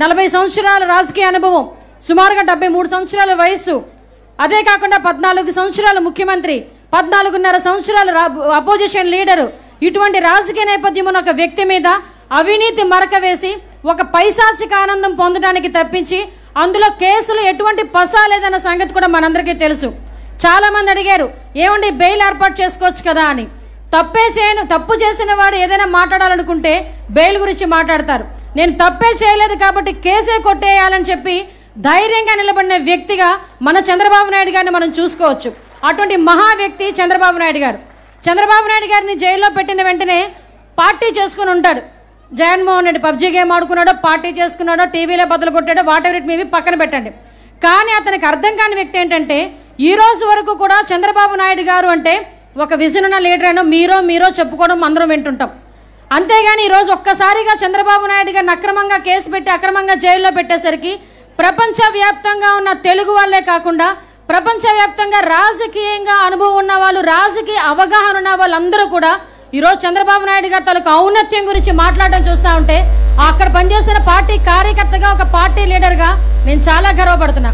నలభై సంవత్సరాల రాజకీయ అనుభవం సుమారుగా డెబ్బై మూడు సంవత్సరాల వయస్సు అదే కాకుండా పద్నాలుగు సంవత్సరాల ముఖ్యమంత్రి పద్నాలుగున్నర సంవత్సరాల అపోజిషన్ లీడరు ఇటువంటి రాజకీయ నేపథ్యం ఉన్న ఒక వ్యక్తి మీద అవినీతి మరక వేసి ఒక పైశాచిక ఆనందం పొందడానికి తప్పించి అందులో కేసులు ఎటువంటి పసాలేదన్న లేదన్న సంగతి కూడా మనందరికీ తెలుసు చాలామంది అడిగారు ఏమండి బెయిల్ ఏర్పాటు చేసుకోవచ్చు కదా అని తప్పే చేయను తప్పు చేసిన వాడు ఏదైనా మాట్లాడాలనుకుంటే బెయిల్ గురించి మాట్లాడతారు నేను తప్పే చేయలేదు కాబట్టి కేసే కొట్టేయాలని చెప్పి ధైర్యంగా నిలబడిన వ్యక్తిగా మన చంద్రబాబు నాయుడు గారిని మనం చూసుకోవచ్చు అటువంటి మహా వ్యక్తి చంద్రబాబు నాయుడు గారు చంద్రబాబు నాయుడు గారిని జైల్లో పెట్టిన వెంటనే పార్టీ చేసుకుని ఉంటాడు జగన్మోహన్ రెడ్డి పబ్జీ గేమ్ ఆడుకున్నాడో పార్టీ చేసుకున్నాడో టీవీలో బదులు కొట్టాడో వాటెవర్ ఇట్ మీవి పక్కన పెట్టండి కానీ అతనికి అర్థం కాని వ్యక్తి ఏంటంటే ఈ రోజు వరకు కూడా చంద్రబాబు నాయుడు గారు అంటే ఒక విజన్ ఉన్న లీడర్ అయినా మీరో మీరో చెప్పుకోవడం అందరం వింటుంటాం అంతేగాని ఈరోజు ఒక్కసారిగా చంద్రబాబు నాయుడు గారిని అక్రమంగా కేసు పెట్టి అక్రమంగా జైల్లో పెట్టేసరికి ప్రపంచవ్యాప్తంగా ఉన్న తెలుగు వాళ్ళే కాకుండా ప్రపంచవ్యాప్తంగా రాజకీయంగా అనుభవం ఉన్న వాళ్ళు రాజకీయ అవగాహన ఉన్న వాళ్ళందరూ కూడా ఈరోజు చంద్రబాబు నాయుడు గారు తనకు ఔన్నత్యం గురించి మాట్లాడడం చూస్తూ ఉంటే అక్కడ పనిచేస్తున్న పార్టీ కార్యకర్తగా ఒక పార్టీ లీడర్గా నేను చాలా గర్వపడుతున్నా